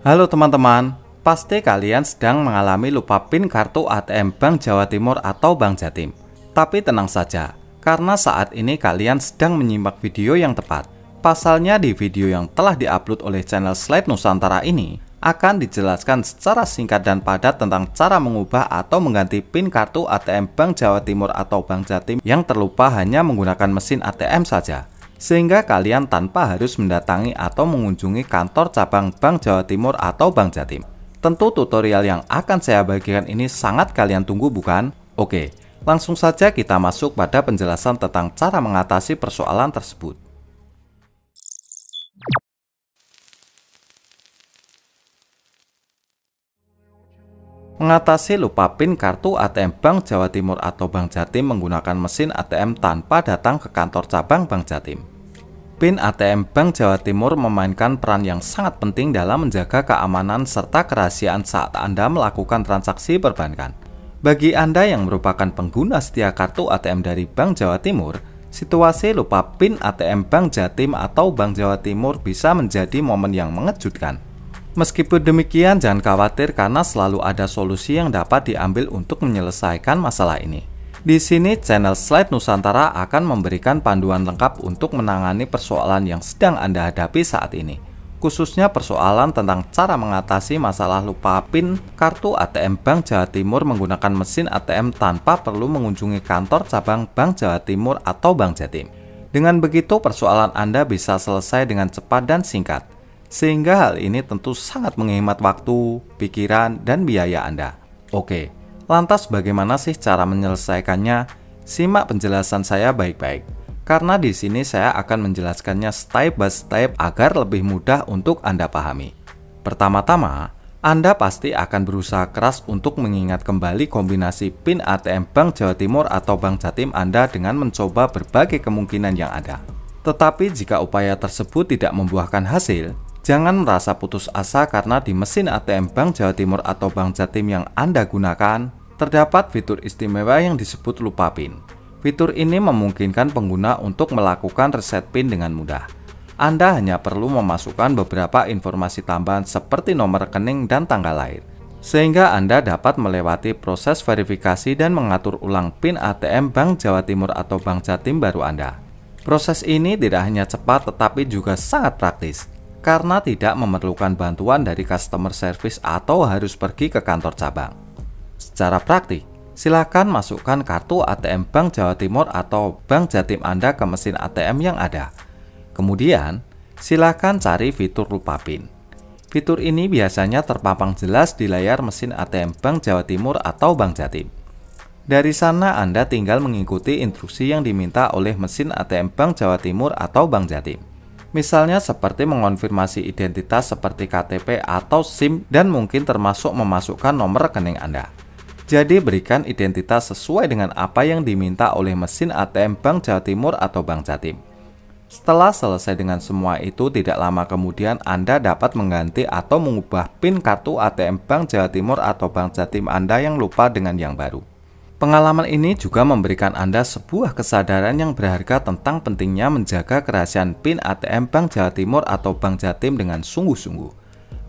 Halo teman-teman, pasti kalian sedang mengalami lupa PIN kartu ATM Bank Jawa Timur atau Bank Jatim. Tapi tenang saja, karena saat ini kalian sedang menyimak video yang tepat. Pasalnya di video yang telah diupload oleh channel Slide Nusantara ini akan dijelaskan secara singkat dan padat tentang cara mengubah atau mengganti PIN kartu ATM Bank Jawa Timur atau Bank Jatim yang terlupa hanya menggunakan mesin ATM saja sehingga kalian tanpa harus mendatangi atau mengunjungi kantor cabang Bank Jawa Timur atau Bank Jatim. Tentu tutorial yang akan saya bagikan ini sangat kalian tunggu bukan? Oke, langsung saja kita masuk pada penjelasan tentang cara mengatasi persoalan tersebut. mengatasi lupa PIN kartu ATM Bank Jawa Timur atau Bank Jatim menggunakan mesin ATM tanpa datang ke kantor cabang Bank Jatim. Pin ATM Bank Jawa Timur memainkan peran yang sangat penting dalam menjaga keamanan serta kerahasiaan saat Anda melakukan transaksi perbankan. Bagi Anda yang merupakan pengguna setia kartu ATM dari Bank Jawa Timur, situasi lupa PIN ATM Bank Jatim atau Bank Jawa Timur bisa menjadi momen yang mengejutkan. Meskipun demikian, jangan khawatir karena selalu ada solusi yang dapat diambil untuk menyelesaikan masalah ini. Di sini channel Slide Nusantara akan memberikan panduan lengkap untuk menangani persoalan yang sedang Anda hadapi saat ini, khususnya persoalan tentang cara mengatasi masalah lupa PIN kartu ATM Bank Jawa Timur menggunakan mesin ATM tanpa perlu mengunjungi kantor cabang Bank Jawa Timur atau Bank Jatim. Dengan begitu persoalan Anda bisa selesai dengan cepat dan singkat, sehingga hal ini tentu sangat menghemat waktu, pikiran, dan biaya Anda. Oke, Lantas bagaimana sih cara menyelesaikannya? Simak penjelasan saya baik-baik. Karena di sini saya akan menjelaskannya step by step agar lebih mudah untuk Anda pahami. Pertama-tama, anda pasti akan berusaha keras untuk mengingat kembali kombinasi PIN ATM Bank Jawa Timur atau Bank Jatim Anda dengan mencoba berbagai kemungkinan yang ada. Tetapi jika upaya tersebut tidak membuahkan hasil, jangan merasa putus asa karena di mesin ATM Bank Jawa Timur atau Bank Jatim yang Anda gunakan Terdapat fitur istimewa yang disebut lupa pin. Fitur ini memungkinkan pengguna untuk melakukan reset pin dengan mudah. Anda hanya perlu memasukkan beberapa informasi tambahan seperti nomor rekening dan tanggal lahir, sehingga Anda dapat melewati proses verifikasi dan mengatur ulang PIN ATM Bank Jawa Timur atau Bank Jatim baru Anda. Proses ini tidak hanya cepat tetapi juga sangat praktis, karena tidak memerlukan bantuan dari customer service atau harus pergi ke kantor cabang. Secara praktik, silakan masukkan kartu ATM Bank Jawa Timur atau Bank Jatim Anda ke mesin ATM yang ada. Kemudian, silakan cari fitur lupa PIN. Fitur ini biasanya terpampang jelas di layar mesin ATM Bank Jawa Timur atau Bank Jatim. Dari sana Anda tinggal mengikuti instruksi yang diminta oleh mesin ATM Bank Jawa Timur atau Bank Jatim. Misalnya seperti mengonfirmasi identitas seperti KTP atau SIM dan mungkin termasuk memasukkan nomor rekening Anda. Jadi berikan identitas sesuai dengan apa yang diminta oleh mesin ATM Bank Jawa Timur atau Bank Jatim. Setelah selesai dengan semua itu, tidak lama kemudian Anda dapat mengganti atau mengubah PIN kartu ATM Bank Jawa Timur atau Bank Jatim Anda yang lupa dengan yang baru. Pengalaman ini juga memberikan Anda sebuah kesadaran yang berharga tentang pentingnya menjaga kerahasiaan PIN ATM Bank Jawa Timur atau Bank Jatim dengan sungguh-sungguh.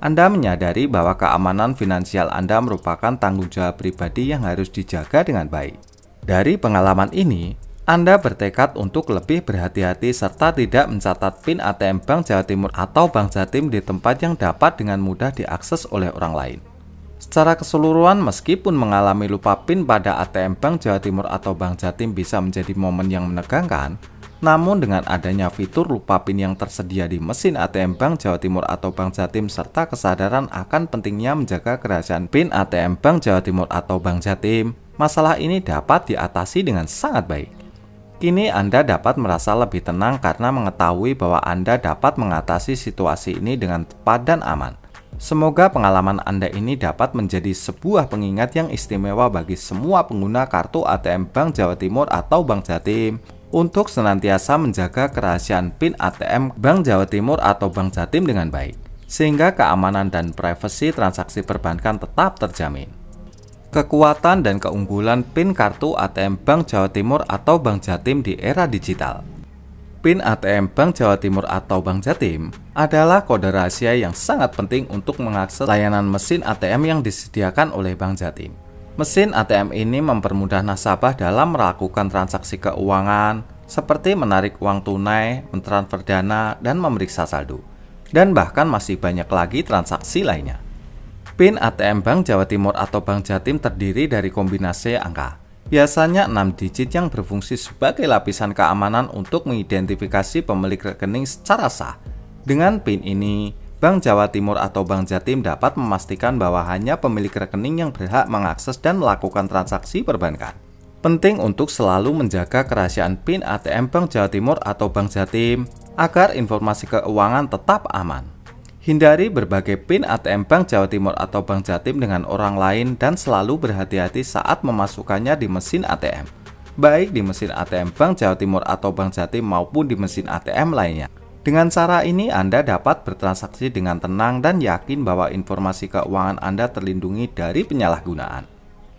Anda menyadari bahwa keamanan finansial Anda merupakan tanggung jawab pribadi yang harus dijaga dengan baik. Dari pengalaman ini, Anda bertekad untuk lebih berhati-hati serta tidak mencatat PIN ATM Bank Jawa Timur atau Bank Jatim di tempat yang dapat dengan mudah diakses oleh orang lain. Secara keseluruhan, meskipun mengalami lupa PIN pada ATM Bank Jawa Timur atau Bank Jatim bisa menjadi momen yang menegangkan, namun dengan adanya fitur lupa PIN yang tersedia di mesin ATM Bank Jawa Timur atau Bank Jatim serta kesadaran akan pentingnya menjaga kerahasiaan PIN ATM Bank Jawa Timur atau Bank Jatim, masalah ini dapat diatasi dengan sangat baik. Kini Anda dapat merasa lebih tenang karena mengetahui bahwa Anda dapat mengatasi situasi ini dengan tepat dan aman. Semoga pengalaman Anda ini dapat menjadi sebuah pengingat yang istimewa bagi semua pengguna kartu ATM Bank Jawa Timur atau Bank Jatim untuk senantiasa menjaga kerahasiaan PIN ATM Bank Jawa Timur atau Bank Jatim dengan baik, sehingga keamanan dan privasi transaksi perbankan tetap terjamin. Kekuatan dan keunggulan PIN kartu ATM Bank Jawa Timur atau Bank Jatim di era digital. PIN ATM Bank Jawa Timur atau Bank Jatim adalah kode rahasia yang sangat penting untuk mengakses layanan mesin ATM yang disediakan oleh Bank Jatim. Mesin ATM ini mempermudah nasabah dalam melakukan transaksi keuangan seperti menarik uang tunai, mentransfer dana, dan memeriksa saldo. Dan bahkan masih banyak lagi transaksi lainnya. PIN ATM Bank Jawa Timur atau Bank Jatim terdiri dari kombinasi angka. Biasanya 6 digit yang berfungsi sebagai lapisan keamanan untuk mengidentifikasi pemilik rekening secara sah. Dengan PIN ini, Bank Jawa Timur atau Bank Jatim dapat memastikan bahwa hanya pemilik rekening yang berhak mengakses dan melakukan transaksi perbankan. Penting untuk selalu menjaga kerahasiaan PIN ATM Bank Jawa Timur atau Bank Jatim agar informasi keuangan tetap aman. Hindari berbagai PIN ATM Bank Jawa Timur atau Bank Jatim dengan orang lain dan selalu berhati-hati saat memasukkannya di mesin ATM, baik di mesin ATM Bank Jawa Timur atau Bank Jatim maupun di mesin ATM lainnya. Dengan cara ini, Anda dapat bertransaksi dengan tenang dan yakin bahwa informasi keuangan Anda terlindungi dari penyalahgunaan.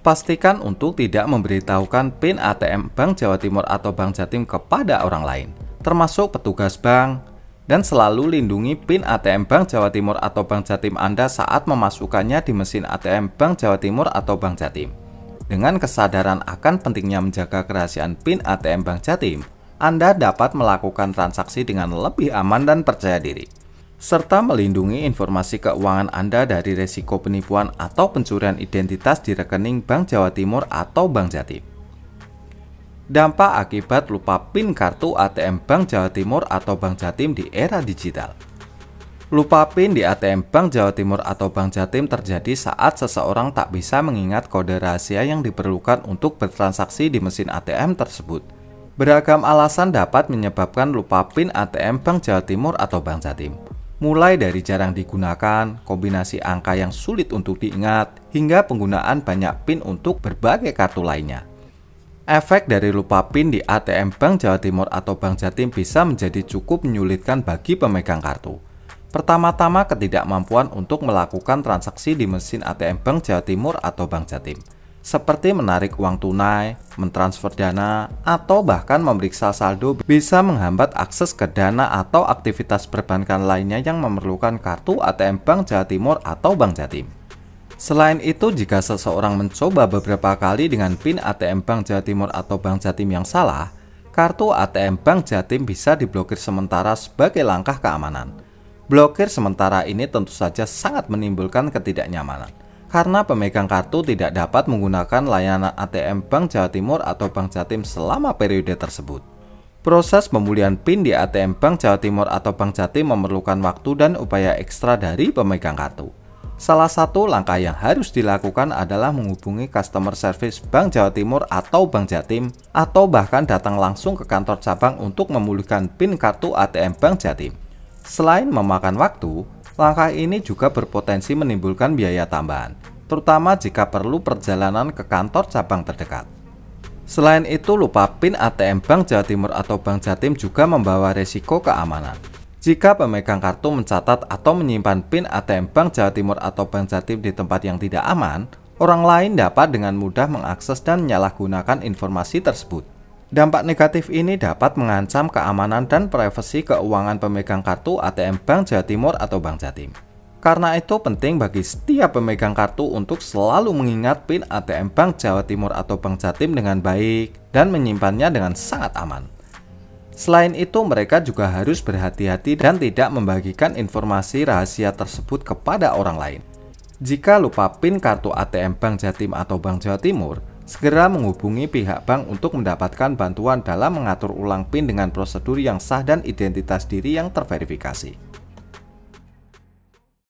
Pastikan untuk tidak memberitahukan PIN ATM Bank Jawa Timur atau Bank Jatim kepada orang lain, termasuk petugas bank, dan selalu lindungi PIN ATM Bank Jawa Timur atau Bank Jatim Anda saat memasukkannya di mesin ATM Bank Jawa Timur atau Bank Jatim. Dengan kesadaran akan pentingnya menjaga kerahasiaan PIN ATM Bank Jatim, anda dapat melakukan transaksi dengan lebih aman dan percaya diri, serta melindungi informasi keuangan Anda dari resiko penipuan atau pencurian identitas di rekening Bank Jawa Timur atau Bank Jatim. Dampak akibat lupa PIN kartu ATM Bank Jawa Timur atau Bank Jatim di era digital. Lupa PIN di ATM Bank Jawa Timur atau Bank Jatim terjadi saat seseorang tak bisa mengingat kode rahasia yang diperlukan untuk bertransaksi di mesin ATM tersebut. Beragam alasan dapat menyebabkan lupa PIN ATM Bank Jawa Timur atau Bank Jatim. Mulai dari jarang digunakan, kombinasi angka yang sulit untuk diingat, hingga penggunaan banyak PIN untuk berbagai kartu lainnya. Efek dari lupa PIN di ATM Bank Jawa Timur atau Bank Jatim bisa menjadi cukup menyulitkan bagi pemegang kartu. Pertama-tama ketidakmampuan untuk melakukan transaksi di mesin ATM Bank Jawa Timur atau Bank Jatim seperti menarik uang tunai, mentransfer dana, atau bahkan memeriksa saldo bisa menghambat akses ke dana atau aktivitas perbankan lainnya yang memerlukan kartu ATM Bank Jawa Timur atau Bank Jatim. Selain itu, jika seseorang mencoba beberapa kali dengan PIN ATM Bank Jawa Timur atau Bank Jatim yang salah, kartu ATM Bank Jatim bisa diblokir sementara sebagai langkah keamanan. Blokir sementara ini tentu saja sangat menimbulkan ketidaknyamanan karena pemegang kartu tidak dapat menggunakan layanan ATM Bank Jawa Timur atau Bank Jatim selama periode tersebut. Proses pemulihan PIN di ATM Bank Jawa Timur atau Bank Jatim memerlukan waktu dan upaya ekstra dari pemegang kartu. Salah satu langkah yang harus dilakukan adalah menghubungi customer service Bank Jawa Timur atau Bank Jatim atau bahkan datang langsung ke kantor cabang untuk memulihkan PIN kartu ATM Bank Jatim. Selain memakan waktu, Langkah ini juga berpotensi menimbulkan biaya tambahan, terutama jika perlu perjalanan ke kantor cabang terdekat. Selain itu, lupa PIN ATM Bank Jawa Timur atau Bank Jatim juga membawa resiko keamanan. Jika pemegang kartu mencatat atau menyimpan PIN ATM Bank Jawa Timur atau Bank Jatim di tempat yang tidak aman, orang lain dapat dengan mudah mengakses dan menyalahgunakan informasi tersebut. Dampak negatif ini dapat mengancam keamanan dan privasi keuangan pemegang kartu ATM Bank Jawa Timur atau Bank Jatim. Karena itu penting bagi setiap pemegang kartu untuk selalu mengingat PIN ATM Bank Jawa Timur atau Bank Jatim dengan baik dan menyimpannya dengan sangat aman. Selain itu, mereka juga harus berhati-hati dan tidak membagikan informasi rahasia tersebut kepada orang lain. Jika lupa PIN kartu ATM Bank Jatim atau Bank Jawa Timur, segera menghubungi pihak bank untuk mendapatkan bantuan dalam mengatur ulang PIN dengan prosedur yang sah dan identitas diri yang terverifikasi.